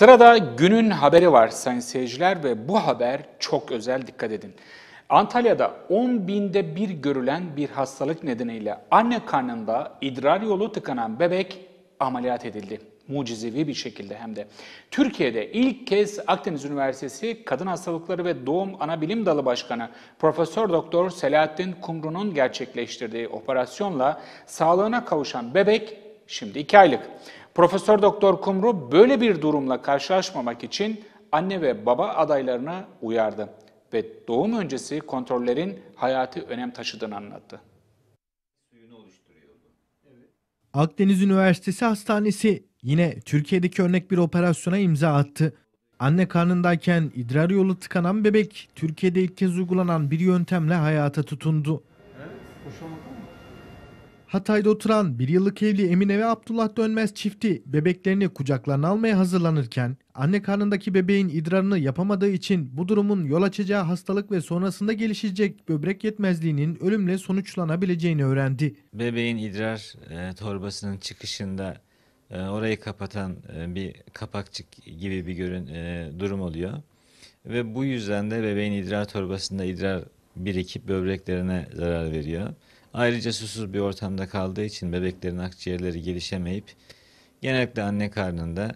Sırada günün haberi var sayın seyirciler ve bu haber çok özel dikkat edin. Antalya'da 10 binde bir görülen bir hastalık nedeniyle anne karnında idrar yolu tıkanan bebek ameliyat edildi. Mucizevi bir şekilde hem de. Türkiye'de ilk kez Akdeniz Üniversitesi Kadın Hastalıkları ve Doğum Anabilim Dalı Başkanı Profesör Doktor Selahattin Kumru'nun gerçekleştirdiği operasyonla sağlığına kavuşan bebek şimdi 2 aylık. Profesör Doktor Kumru böyle bir durumla karşılaşmamak için anne ve baba adaylarına uyardı ve doğum öncesi kontrollerin hayati önem taşıdığını anlattı. Akdeniz Üniversitesi Hastanesi yine Türkiye'deki örnek bir operasyona imza attı. Anne karnındayken idrar yolu tıkanan bebek Türkiye'de ilk kez uygulanan bir yöntemle hayata tutundu. Evet, Hatay'da oturan bir yıllık evli Emine ve Abdullah Dönmez çifti bebeklerini kucaklarına almaya hazırlanırken anne karnındaki bebeğin idrarını yapamadığı için bu durumun yol açacağı hastalık ve sonrasında gelişecek böbrek yetmezliğinin ölümle sonuçlanabileceğini öğrendi. Bebeğin idrar e, torbasının çıkışında e, orayı kapatan e, bir kapakçık gibi bir görün, e, durum oluyor. Ve bu yüzden de bebeğin idrar torbasında idrar birikip böbreklerine zarar veriyor. Ayrıca susuz bir ortamda kaldığı için bebeklerin akciğerleri gelişemeyip genellikle anne karnında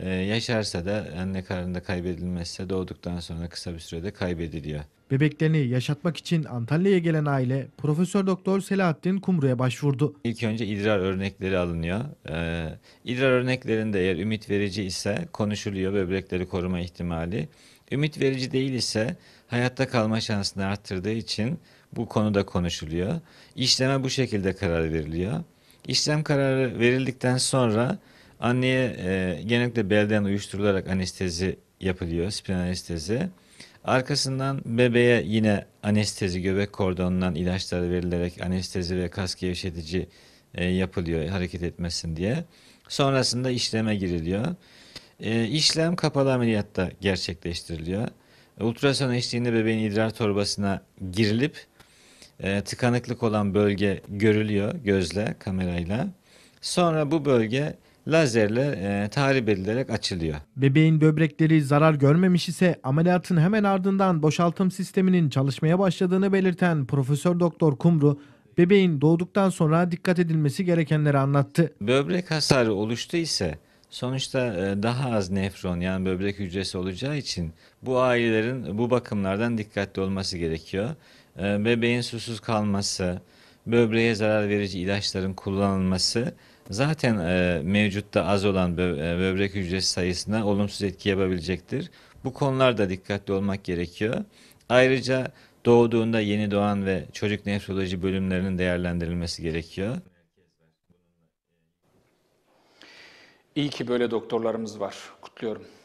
ee, yaşarsa da anne karnında kaybedilmezse doğduktan sonra kısa bir sürede kaybediliyor. Bebeklerini yaşatmak için Antalya'ya gelen aile Profesör Doktor Selahattin Kumru'ya başvurdu. İlk önce idrar örnekleri alınıyor. Ee, idrar örneklerinde eğer ümit verici ise konuşuluyor böbrekleri koruma ihtimali. Ümit verici değil ise hayatta kalma şansını arttırdığı için bu konuda konuşuluyor. İşleme bu şekilde karar veriliyor. İşlem kararı verildikten sonra Anneye e, genellikle belden uyuşturularak anestezi yapılıyor, spinal anestezi. Arkasından bebeğe yine anestezi, göbek kordonundan ilaçları verilerek anestezi ve kas gevşetici e, yapılıyor hareket etmesin diye. Sonrasında işleme giriliyor. E, işlem kapalı ameliyatta gerçekleştiriliyor. Ultrason eşliğinde bebeğin idrar torbasına girilip e, tıkanıklık olan bölge görülüyor gözle, kamerayla. Sonra bu bölge lazerle e, tahrip edilerek açılıyor. Bebeğin böbrekleri zarar görmemiş ise ameliyatın hemen ardından boşaltım sisteminin çalışmaya başladığını belirten Profesör Doktor Kumru bebeğin doğduktan sonra dikkat edilmesi gerekenleri anlattı. Böbrek hasarı oluştu ise sonuçta e, daha az nefron yani böbrek hücresi olacağı için bu ailelerin bu bakımlardan dikkatli olması gerekiyor. E, bebeğin susuz kalması, böbreğe zarar verici ilaçların kullanılması zaten e, mevcutta az olan bö e, böbrek hücresi sayısına olumsuz etki yapabilecektir. Bu konularda dikkatli olmak gerekiyor. Ayrıca doğduğunda yeni doğan ve çocuk nefroloji bölümlerinin değerlendirilmesi gerekiyor. İyi ki böyle doktorlarımız var. Kutluyorum.